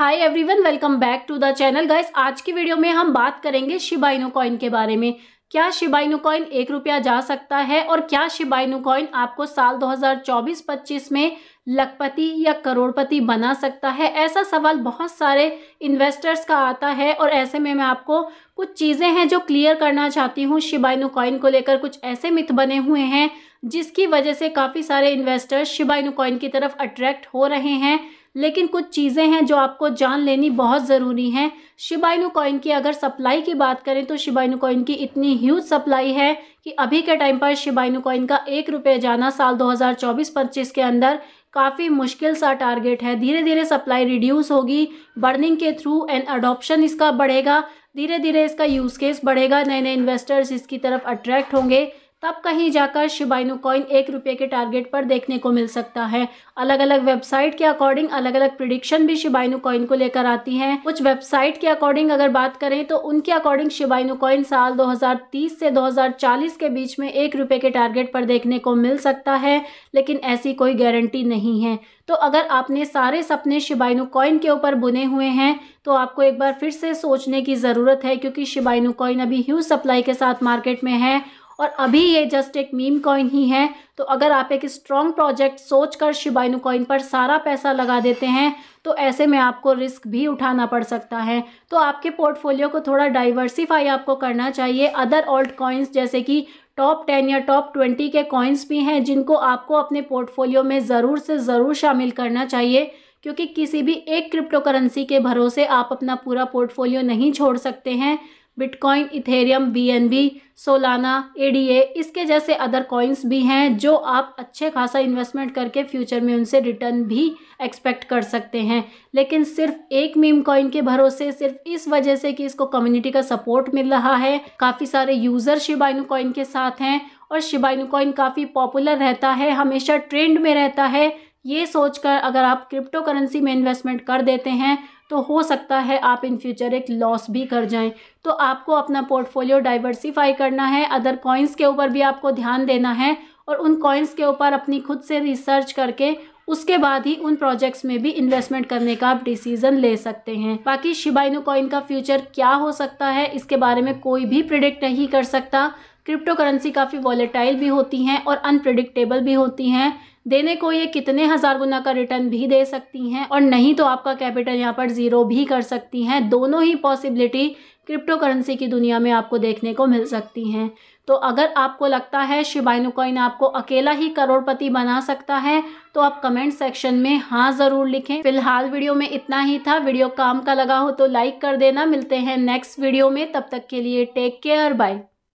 hi everyone welcome back to the channel guys आज की video में हम बात करेंगे शिबाइनो कॉइन के बारे में क्या शिबाइनो कॉइन एक रुपया जा सकता है और क्या शिबाइनो कॉइन आपको साल 2024-25 में लखपति या करोड़पति बना सकता है ऐसा सवाल बहुत सारे इन्वेस्टर्स का आता है और ऐसे में मैं आपको कुछ चीज़ें हैं जो क्लियर करना चाहती हूँ शिबाइनो कॉइन को लेकर कुछ ऐसे मिथ बने हुए हैं जिसकी वजह से काफ़ी सारे इन्वेस्टर्स शिबाइनो कॉइन की तरफ अट्रैक्ट हो रहे हैं लेकिन कुछ चीज़ें हैं जो आपको जान लेनी बहुत ज़रूरी हैं शिबाइनू कॉइन की अगर सप्लाई की बात करें तो शिबाइनू कॉइन की इतनी ह्यूज सप्लाई है कि अभी के टाइम पर शिबाइनू कॉइन का एक रुपये जाना साल 2024-25 के अंदर काफ़ी मुश्किल सा टारगेट है धीरे धीरे सप्लाई रिड्यूस होगी बर्निंग के थ्रू एंड अडोप्शन इसका बढ़ेगा धीरे धीरे इसका यूज़ केस बढ़ेगा नए नए इन्वेस्टर्स इसकी तरफ अट्रैक्ट होंगे तब कहीं जाकर शिबाइनो कॉइन एक रुपये के टारगेट पर देखने को मिल सकता है अलग अलग वेबसाइट के अकॉर्डिंग अलग अलग प्रिडिक्शन भी शिबाइनो कॉइन को लेकर आती हैं कुछ वेबसाइट के अकॉर्डिंग अगर बात करें तो उनके अकॉर्डिंग शिबाइनो कॉइन साल 2030 से 2040 के बीच में एक रुपये के टारगेट पर देखने को मिल सकता है लेकिन ऐसी कोई गारंटी नहीं है तो अगर आपने सारे सपने शिबाइनो कॉइन के ऊपर बुने हुए हैं तो आपको एक बार फिर से सोचने की ज़रूरत है क्योंकि शिबाइनो कॉइन अभी ह्यूज सप्लाई के साथ मार्केट में है और अभी ये जस्ट एक मीम कॉइन ही है तो अगर आप एक स्ट्रॉन्ग प्रोजेक्ट सोच कर शिबाइनू कॉइन पर सारा पैसा लगा देते हैं तो ऐसे में आपको रिस्क भी उठाना पड़ सकता है तो आपके पोर्टफोलियो को थोड़ा डाइवर्सिफाई आपको करना चाहिए अदर ऑल्ट कॉइन्स जैसे कि टॉप टेन या टॉप ट्वेंटी के कॉइन्स भी हैं जिनको आपको अपने पोर्टफोलियो में ज़रूर से ज़रूर शामिल करना चाहिए क्योंकि किसी भी एक क्रिप्टो करेंसी के भरोसे आप अपना पूरा पोर्टफोलियो नहीं छोड़ सकते हैं Bitcoin Ethereum BNB Solana ADA इसके जैसे अदर कॉइन्स भी हैं जो आप अच्छे खासा इन्वेस्टमेंट करके फ्यूचर में उनसे रिटर्न भी एक्सपेक्ट कर सकते हैं लेकिन सिर्फ एक मीम कॉइन के भरोसे सिर्फ इस वजह से कि इसको कम्युनिटी का सपोर्ट मिल रहा है काफ़ी सारे यूज़र शिबाइनो कॉइन के साथ हैं और शिबाइनो कॉइन काफ़ी पॉपुलर रहता है हमेशा ट्रेंड में रहता है ये सोचकर अगर आप क्रिप्टो करेंसी में इन्वेस्टमेंट कर देते हैं तो हो सकता है आप इन फ्यूचर एक लॉस भी कर जाएं तो आपको अपना पोर्टफोलियो डाइवर्सिफाई करना है अदर कॉइन्स के ऊपर भी आपको ध्यान देना है और उन कॉइन्स के ऊपर अपनी खुद से रिसर्च करके उसके बाद ही उन प्रोजेक्ट्स में भी इन्वेस्टमेंट करने का आप डिसीजन ले सकते हैं बाकी शिबाइनो कॉइन का फ्यूचर क्या हो सकता है इसके बारे में कोई भी प्रिडिक्ट नहीं कर सकता क्रिप्टो करेंसी काफ़ी वॉलेटाइल भी होती हैं और अनप्रिडिक्टेबल भी होती हैं देने को ये कितने हज़ार गुना का रिटर्न भी दे सकती हैं और नहीं तो आपका कैपिटल यहाँ पर ज़ीरो भी कर सकती हैं दोनों ही पॉसिबिलिटी क्रिप्टो करेंसी की दुनिया में आपको देखने को मिल सकती हैं तो अगर आपको लगता है शिबाइनोकॉइन आपको अकेला ही करोड़पति बना सकता है तो आप कमेंट सेक्शन में हाँ ज़रूर लिखें फिलहाल वीडियो में इतना ही था वीडियो काम का लगा हो तो लाइक कर देना मिलते हैं नेक्स्ट वीडियो में तब तक के लिए टेक केयर बाय